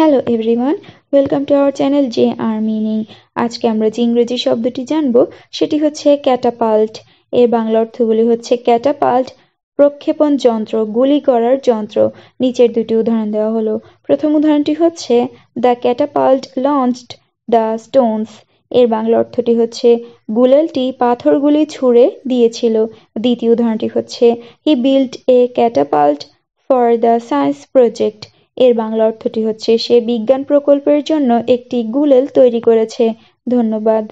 hello everyone welcome to our channel J R meaning আজকে আমরা যে ইংরেজি শব্দটি জানব সেটি হচ্ছে ক্যাটাপাল্ট এর বাংলা অর্থগুলি হচ্ছে ক্যাটাপাল্ট প্রক্ষেপণ যন্ত্র গুলি করার যন্ত্র নিচের দুটি উদাহরণ দেওয়া হলো প্রথম উদাহরণটি হচ্ছে the catapult launched the stones এর বাংলা অর্থটি হচ্ছে গুলেলটি পাথরগুলি ছুঁড়ে দিয়েছিল দ্বিতীয় উদাহরণটি হচ্ছে he build a catapult for the science project এর বাংলা অর্থটি হচ্ছে সে বিজ্ঞান প্রকল্পের জন্য একটি গুলেল তৈরি করেছে ধন্যবাদ